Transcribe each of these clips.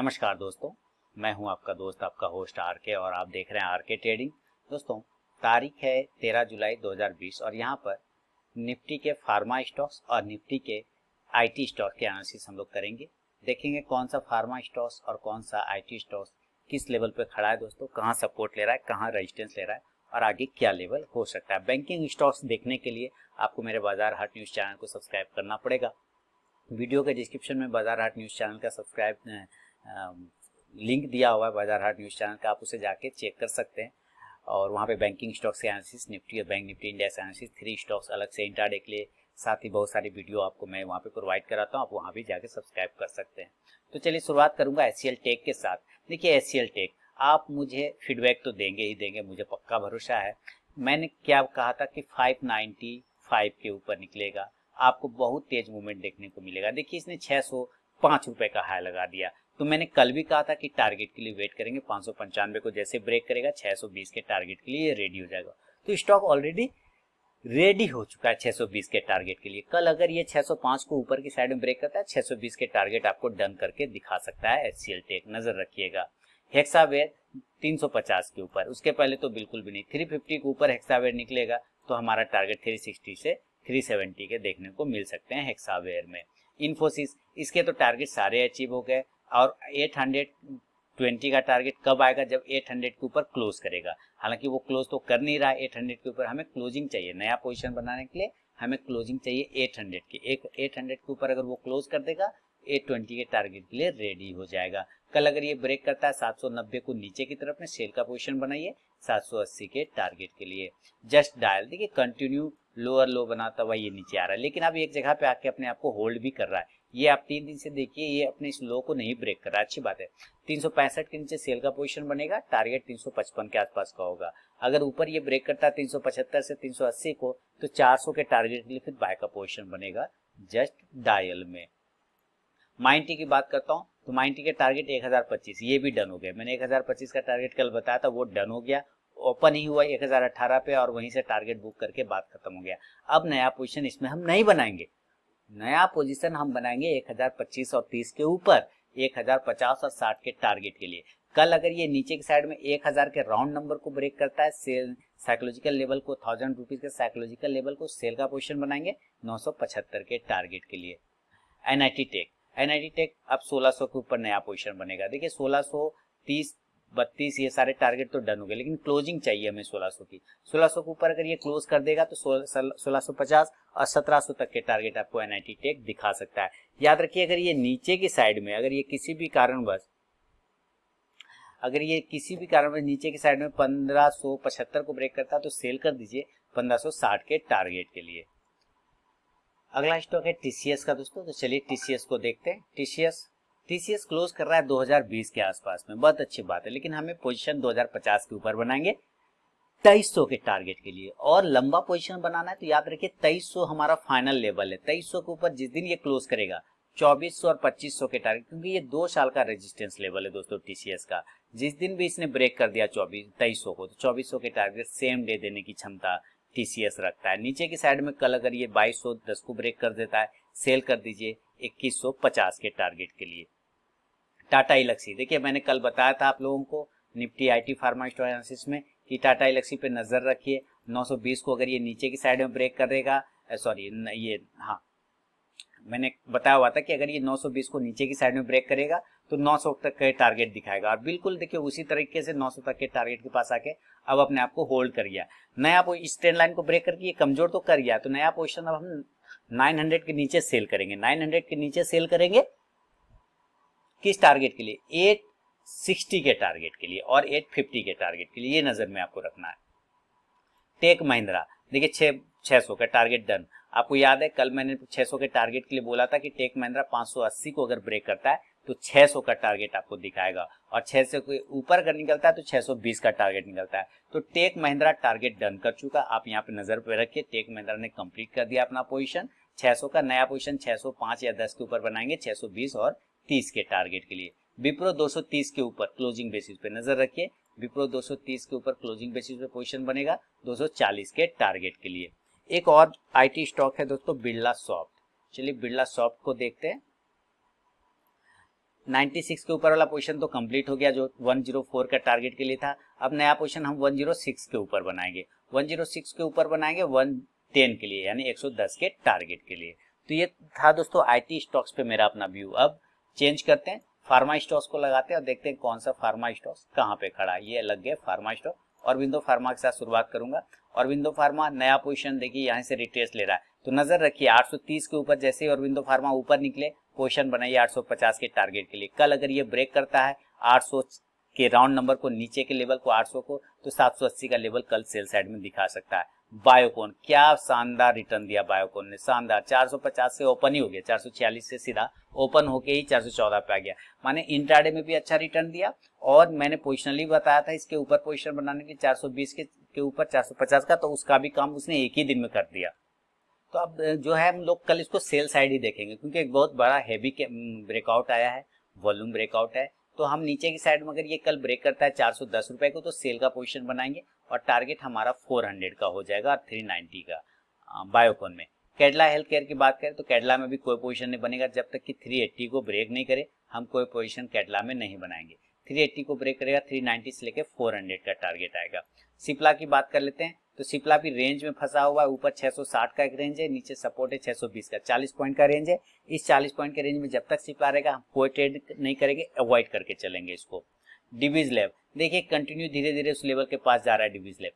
नमस्कार दोस्तों मैं हूं आपका दोस्त आपका होस्ट आर के और आप देख रहे हैं आर के ट्रेडिंग दोस्तों तारीख है 13 जुलाई 2020 और यहां पर निफ्टी के फार्मा स्टॉक्स और निफ्टी के आईटी स्टॉक के एनालिसिस हम लोग करेंगे देखेंगे कौन सा फार्मा स्टॉक्स और कौन सा आईटी स्टॉक्स किस लेवल पर खड़ा है दोस्तों कहाँ सपोर्ट ले रहा है कहाँ रेजिस्टेंस ले रहा है और आगे क्या लेवल हो सकता है बैंकिंग स्टॉक्स देखने के लिए आपको मेरे बाजार हाट न्यूज़ चैनल को सब्सक्राइब करना पड़ेगा वीडियो के डिस्क्रिप्शन में बाजार हाट न्यूज़ चैनल का सब्सक्राइब लिंक दिया हुआ है बाजार हाट न्यूज़ चैनल का आप उसे जाके चेक कर सकते हैं और वहाँ पे बैंकिंग स्टॉक्स एनालिसिस निफ्टी और bank Nifty India analysis three stocks अलग से इंटरडे के लिए साथ ही बहुत सारी वीडियो आपको मैं वहाँ पे प्रोवाइड कराता हूँ आप वहाँ भी जाके सब्सक्राइब कर सकते हैं तो चलिए शुरुआत करूँगा एस टेक e के साथ देखिए एस टेक e आप मुझे फीडबैक तो देंगे ही देंगे मुझे पक्का भरोसा है मैंने क्या कहा था कि फाइव के ऊपर निकलेगा आपको बहुत तेज मूवमेंट देखने को मिलेगा देखिए इसने 605 रुपए का हाई लगा दिया तो मैंने कल भी कहा था कि टारगेट के लिए वेट करेंगे पाँच को जैसे ब्रेक करेगा 620 के टारगेट के लिए ये रेडी हो जाएगा तो स्टॉक ऑलरेडी रेडी हो चुका है 620 के टारगेट के लिए कल अगर ये 605 को ऊपर की साइड में ब्रेक करता है 620 के टारगेट आपको डन करके दिखा सकता है एच टेक नजर रखिएगा हेक्सावेयर 350 के ऊपर उसके पहले तो बिल्कुल भी नहीं 350 के ऊपर हेक्सावेयर निकलेगा तो हमारा टारगेट 360 से 370 के देखने को मिल सकते हैं हेक्सावेयर में इन्फोसिस इसके तो टारगेट सारे अचीव हो गए और 820 का टारगेट कब आएगा जब 800 के ऊपर क्लोज करेगा हालांकि वो क्लोज तो कर नहीं रहा 800 के ऊपर हमें क्लोजिंग चाहिए नया पोजीशन बनाने के लिए हमें क्लोजिंग चाहिए 800 की एक 800 के ऊपर अगर वो क्लोज कर देगा 820 के टारगेट के लिए रेडी हो जाएगा कल अगर ये ब्रेक करता है नब्बे को नीचे की तरफ में सेल का पोजिशन बनाइए अस्सी के टारगेट के लिए जस्ट डायल देखिए कंटिन्यू लोअर लो बनाता हुआ ये नीचे आ रहा है लेकिन अब एक जगह पे आके अपने आप को होल्ड भी कर रहा है ये आप तीन दिन से देखिए ये अपने इस लो को नहीं ब्रेक कर रहा अच्छी बात है तीन के नीचे सेल का पोजीशन बनेगा टारगेट 355 के आसपास का होगा अगर ऊपर ये ब्रेक करता है पचहत्तर से 380 को तो 400 के टारगेट के लिए फिर बाय का पोजीशन बनेगा जस्ट डायल में माइंटी की बात करता हूँ तो माइंटी के टारगेट पच्चीस ये भी डन हो गया मैंने पच्चीस का टारगेट कल बताया था वो डन हो गया ओपन ही हुआ 1018 पे और वहीं से टारगेट बुक करके बात खत्म हो गया अब नया पोजिशन इसमें हम नहीं बनाएंगे नया पोजीशन हम बनाएंगे 1025 और 30 के ऊपर 1050 और 60 के टारगेट के लिए कल अगर ये नीचे की साइड में 1000 के राउंड नंबर को ब्रेक करता है सेल साइकोलॉजिकल लेवल को थाउजेंड रुपीज के साइकोलॉजिकल लेवल को सेल का पोजिशन बनाएंगे 975 के टारगेट के लिए एनआईटी टेक एनआईटी टेक अब 1600 के ऊपर नया पोजिशन बनेगा देखिए 1630 बत्तीस ये सारे टारगेट तो डन हो गए लेकिन क्लोजिंग चाहिए हमें 1600 की 1600 के ऊपर अगर ये क्लोज कर देगा तो सोलह 1650 और 1700 तक के टारगेट आपको एन टेक दिखा सकता है याद रखिए अगर ये नीचे की साइड में अगर ये किसी भी कारणवश अगर ये किसी भी कारणवश नीचे की साइड में 1575 को ब्रेक करता है तो सेल कर दीजिए 1560 के टारगेट के लिए अगला स्टॉक है टीसीएस का दोस्तों तो चलिए टीसीएस को देखते हैं टीसीएस टीसीएस क्लोज कर रहा है 2020 के आसपास में बहुत अच्छी बात है लेकिन हमें पोजीशन 2050 के ऊपर बनाएंगे तेईस के टारगेट के लिए और लंबा पोजीशन बनाना है तो याद रखिए तेईस हमारा फाइनल लेवल है तेईस के ऊपर जिस दिन ये क्लोज करेगा 2400 और 2500 के टारगेट क्योंकि ये दो साल का रेजिस्टेंस लेवल है दोस्तों टीसीएस का जिस दिन भी इसने ब्रेक कर दिया चौबीस तेईस को तो चौबीस के टारगेट सेम डे देने की क्षमता टीसीएस रखता है नीचे की साइड में कल अगर ये बाईस सौ को ब्रेक कर देता है सेल कर दीजिए इक्कीस के टारगेट के लिए टाटा इलेक्सी देखिए मैंने कल बताया था आप लोगों को निफ्टी आई टी फार्मा में कि टाटा इलेक्सी पे नज़र रखिए 920 को अगर ये नीचे की साइड में ब्रेक करेगा सॉरी ये हाँ मैंने बताया हुआ था कि अगर ये 920 को नीचे की साइड में ब्रेक करेगा तो 900 तक का टारगेट दिखाएगा और बिल्कुल देखिए उसी तरीके से 900 तक के टारगेट के पास आके अब अपने आप को होल्ड कर गया नया इस ट्रेन लाइन को ब्रेक करके ये कमजोर तो कर गया तो नया पोजिशन अब हम नाइन के नीचे सेल करेंगे नाइन के नीचे सेल करेंगे किस टारगेट के लिए एट 60 के टारगेट के लिए और 850 के टारगेट के लिए ये नज़र में आपको रखना है टेक महिंद्रा देखिए छः छह सौ का टारगेट डन आपको याद है कल मैंने 600 के टारगेट के लिए बोला था कि टेक महिंद्रा 580 को अगर ब्रेक करता है तो 600 का टारगेट आपको दिखाएगा और 600 के ऊपर अगर निकलता है तो 620 का टारगेट निकलता है तो टेक महिंद्रा टारगेट डन कर चुका आप यहाँ पे नजर पे रखिए टेक महिंद्रा ने कंप्लीट कर दिया अपना पोजीशन 600 का नया पोजीशन 605 या दस के ऊपर बनाएंगे 620 और तीस के टारगेट के लिए विप्रो 230 के ऊपर क्लोजिंग बेसिस पे नजर रखिए विप्रो 230 के ऊपर क्लोजिंग बेसिस पे पोजीशन बनेगा 240 के टारगेट के लिए एक और आईटी स्टॉक है दोस्तों बिरला सॉफ्ट चलिए बिरला सॉफ्ट को देखते हैं 96 के ऊपर वाला पोजीशन तो कंप्लीट हो गया जो 104 का टारगेट के लिए था अब नया पोजीशन हम 106 के ऊपर बनाएंगे 106 के ऊपर बनाएंगे 110 के लिए यानी 110 के टारगेट के लिए तो ये था दोस्तों आईटी स्टॉक्स पे मेरा अपना व्यू अब चेंज करते हैं फार्मा स्टॉक्स को लगाते हैं और देखते हैं कौन सा फार्मा स्टॉक्स कहाँ पे खड़ा है ये लग गया फार्मा स्टॉक और विंडो फार्मा के साथ शुरुआत करूंगा और विंडो फार्मा नया पोजिशन देखिए यहाँ से रिट्रेस ले रहा है तो नजर रखिए 830 के ऊपर जैसे ही और विंडो फार्मा ऊपर निकले पोजिशन बनाइए 850 के टारगेट के लिए कल अगर ये ब्रेक करता है 800 के राउंड नंबर को नीचे के लेवल को 800 को तो 780 का लेवल कल सेल साइड में दिखा सकता है बायोकॉन क्या शानदार रिटर्न दिया बायोकॉन ने शानदार 450 से ओपन ही हो गया 446 से सीधा ओपन होके ही 414 पे आ गया माने इंट्राडे में भी अच्छा रिटर्न दिया और मैंने पोजिशनली बताया था इसके ऊपर पोजिशन बनाने के 420 के के ऊपर 450 का तो उसका भी काम उसने एक ही दिन में कर दिया तो अब जो है हम लोग कल इसको सेल साइड ही देखेंगे क्योंकि एक बहुत बड़ा हैवी ब्रेकआउट आया है वॉल्यूम ब्रेकआउट है तो हम नीचे की साइड में अगर ये कल ब्रेक करता है चार सौ दस रुपए को तो सेल का पोजिशन बनाएंगे और टारगेट हमारा फोर हंड्रेड का हो जाएगा और थ्री नाइन्टी का बायोकॉन में केडला हेल्थ केयर की बात करें तो केरला में भी कोई पोजीशन नहीं बनेगा जब तक कि 380 को ब्रेक नहीं करे हम कोई पोजीशन केडला में नहीं बनाएंगे 380 को ब्रेक करेगा 390 से लेकर 400 का टारगेट आएगा सिप्ला की बात कर लेते हैं तो सिप्ला भी रेंज में फंसा हुआ है ऊपर 660 का एक रेंज है नीचे सपोर्ट है 620 का 40 पॉइंट का रेंज है इस 40 पॉइंट के रेंज में जब तक सिप्ला रहेगा हम कोई ट्रेड नहीं करेंगे अवॉइड करके चलेंगे इसको डिवीज लेव देखिए कंटिन्यू धीरे धीरे उस लेवल के पास जा रहा है डिवीज लेव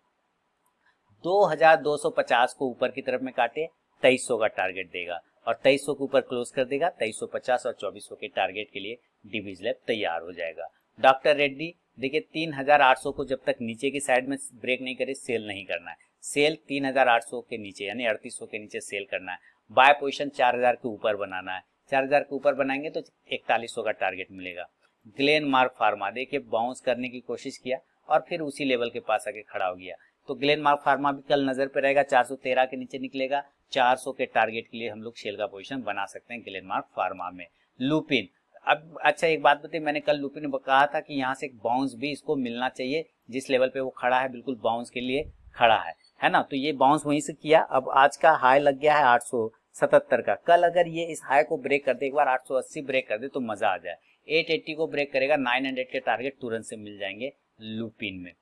दो को ऊपर की तरफ में काटे तेईस का टारगेट देगा और तेईस के ऊपर क्लोज कर देगा तेईस और चौबीस के टारगेट के लिए डिवीज लेव तैयार हो जाएगा डॉक्टर रेड्डी देखिए तीन हजार आठ सौ को जब तक नीचे की साइड में ब्रेक नहीं करे सेल नहीं करना है सेल तीन हजार आठ सौ के नीचे यानी अड़तीस सौ के नीचे सेल करना है बाय पोजिशन चार हजार के ऊपर बनाना है चार हजार के ऊपर बनाएंगे तो इकतालीस सौ का टारगेट मिलेगा ग्लेन मार्क फार्मा देखिए बाउंस करने की कोशिश किया और फिर उसी लेवल के पास आके खड़ा हो गया तो ग्लेन मार्क फार्मा भी कल नजर पे रहेगा तेरह के नीचे निकलेगा 400 के टारगेट के लिए हम लोग शेल का पोजीशन बना सकते हैं ग्लेन मार्क फार्मा में लुपिन अब अच्छा एक बात बताइए मैंने कल लुपिन ने कहा था कि यहाँ से एक बाउंस भी इसको मिलना चाहिए जिस लेवल पे वो खड़ा है बिल्कुल बाउंस के लिए खड़ा है है ना तो ये बाउंस वहीं से किया अब आज का हाई लग गया है 877 का कल अगर ये इस हाई को ब्रेक कर दे एक बार 880 ब्रेक कर दे तो मजा आ जाए 880 को ब्रेक करेगा 900 के टारगेट तुरंत से मिल जाएंगे लुपिन में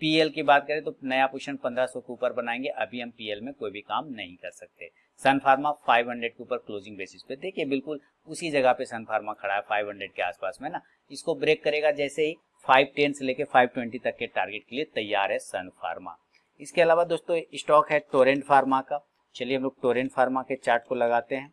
पीएल की बात करें तो नया पोजिशन 1500 के ऊपर बनाएंगे अभी हम पीएल में कोई भी काम नहीं कर सकते सन फार्मा 500 के ऊपर क्लोजिंग बेसिस पे देखिए बिल्कुल उसी जगह पे सन फार्मा खड़ा है 500 के आसपास में ना इसको ब्रेक करेगा जैसे ही 510 से लेके 520 तक के टारगेट के लिए तैयार है सन फार्मा इसके अलावा दोस्तों स्टॉक है टोरेंट फार्मा का चलिए हम लोग टोरेंट फार्मा के चार्ट को लगाते हैं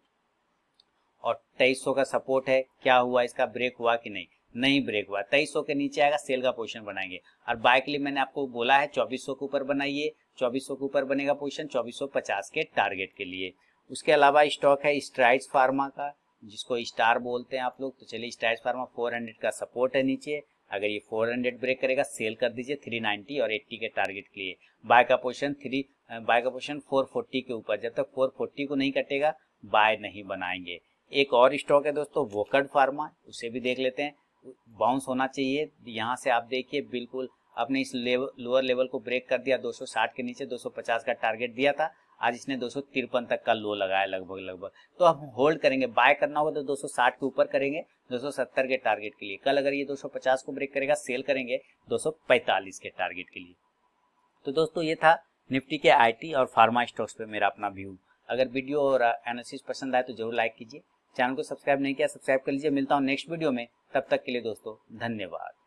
और सौ का सपोर्ट है क्या हुआ इसका ब्रेक हुआ कि नहीं नहीं ब्रेक हुआ तेईस के नीचे आएगा सेल का पोजिशन बनाएंगे और बाय के लिए मैंने आपको बोला है चौबीस के ऊपर बनाइए चौबीस के ऊपर बनेगा पोजिशन चौबीस के टारगेट के लिए उसके अलावा स्टॉक है स्ट्राइज फार्मा का जिसको स्टार बोलते हैं आप लोग तो चलिए स्ट्राइज फार्मा 400 का सपोर्ट है नीचे अगर ये 400 ब्रेक करेगा सेल कर दीजिए 390 और 80 के टारगेट के लिए बाय का पोर्शन थ्री बाय का फोर 440 के ऊपर जब तक 440 को नहीं कटेगा बाय नहीं बनाएंगे एक और स्टॉक है दोस्तों वोकड फार्मा उसे भी देख लेते हैं बाउंस होना चाहिए यहाँ से आप देखिए बिल्कुल आपने इस लेवल लोअर लेवल को ब्रेक कर दिया 260 के नीचे 250 का टारगेट दिया था आज इसने दो तक का लो लगाया लगभग लगभग तो हम होल्ड करेंगे बाय करना होगा तो 260 के ऊपर करेंगे 270 के टारगेट के लिए कल अगर ये 250 को ब्रेक करेगा सेल करेंगे 245 के टारगेट के लिए तो दोस्तों ये था निफ्टी के आई और फार्मा स्टॉक्स पे मेरा अपना व्यू अगर वीडियो और एनालिसिस पसंद आए तो जरूर लाइक कीजिए चैनल को सब्सक्राइब नहीं किया सब्सक्राइब कर लीजिए मिलता हूँ नेक्स्ट वीडियो में तब तक के लिए दोस्तों धन्यवाद